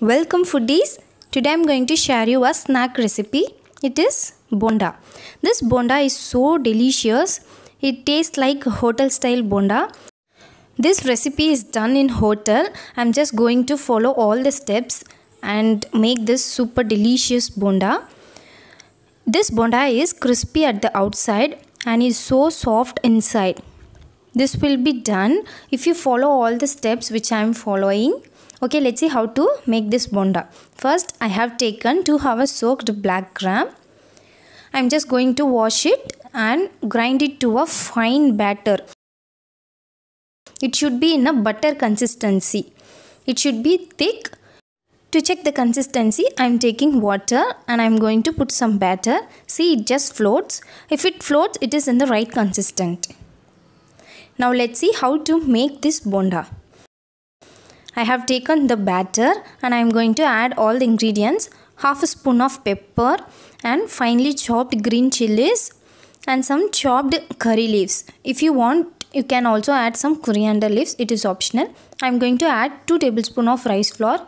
Welcome foodies. Today I'm going to share you a snack recipe. It is bonda. This bonda is so delicious. It tastes like hotel style bonda. This recipe is done in hotel. I'm just going to follow all the steps and make this super delicious bonda. This bonda is crispy at the outside and is so soft inside. This will be done if you follow all the steps which I am following. Okay, let's see how to make this bonda. First, I have taken 2 hours soaked black gram. I'm just going to wash it and grind it to a fine batter. It should be in a butter consistency. It should be thick. To check the consistency, I'm taking water and I'm going to put some batter. See, it just floats. If it floats, it is in the right consistent. Now let's see how to make this bonda. I have taken the batter and I am going to add all the ingredients half a spoon of pepper and finely chopped green chilies and some chopped curry leaves. If you want you can also add some coriander leaves it is optional. I am going to add 2 tablespoon of rice flour.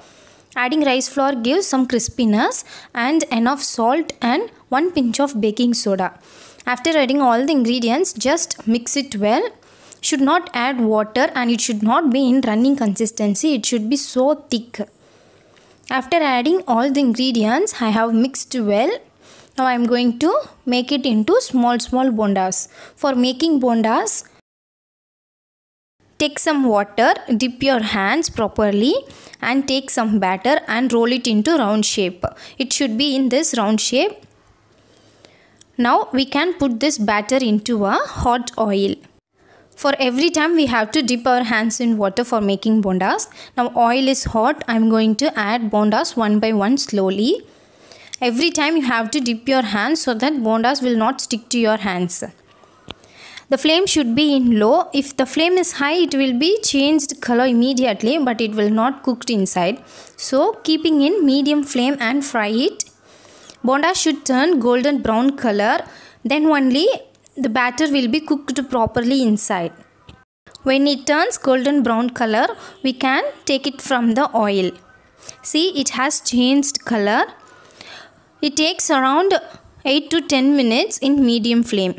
Adding rice flour gives some crispiness and enough salt and 1 pinch of baking soda. After adding all the ingredients just mix it well should not add water and it should not be in running consistency. It should be so thick. After adding all the ingredients, I have mixed well. Now I am going to make it into small small bondas. For making bondas, take some water, dip your hands properly and take some batter and roll it into round shape. It should be in this round shape. Now we can put this batter into a hot oil. For every time we have to dip our hands in water for making bondas. Now oil is hot. I'm going to add bondas one by one slowly. Every time you have to dip your hands so that bondas will not stick to your hands. The flame should be in low. If the flame is high, it will be changed color immediately but it will not cooked inside. So keeping in medium flame and fry it. Bonda should turn golden brown color. Then only the batter will be cooked properly inside. When it turns golden brown color, we can take it from the oil. See, it has changed color. It takes around 8 to 10 minutes in medium flame.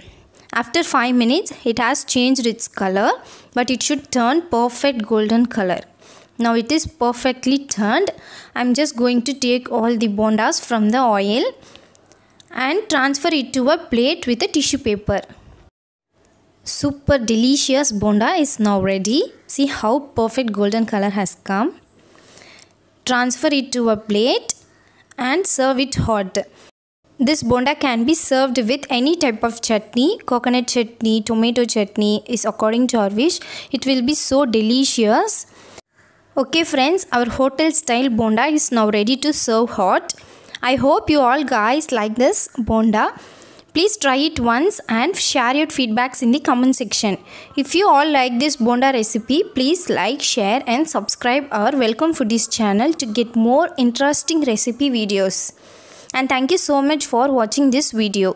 After 5 minutes, it has changed its color, but it should turn perfect golden color. Now it is perfectly turned. I am just going to take all the bondas from the oil and transfer it to a plate with a tissue paper. Super delicious bonda is now ready. See how perfect golden color has come. Transfer it to a plate and serve it hot. This bonda can be served with any type of chutney, coconut chutney, tomato chutney is according to our wish. It will be so delicious. Okay friends, our hotel style bonda is now ready to serve hot. I hope you all guys like this bonda. Please try it once and share your feedbacks in the comment section. If you all like this bonda recipe, please like, share and subscribe our Welcome Foodies channel to get more interesting recipe videos. And thank you so much for watching this video.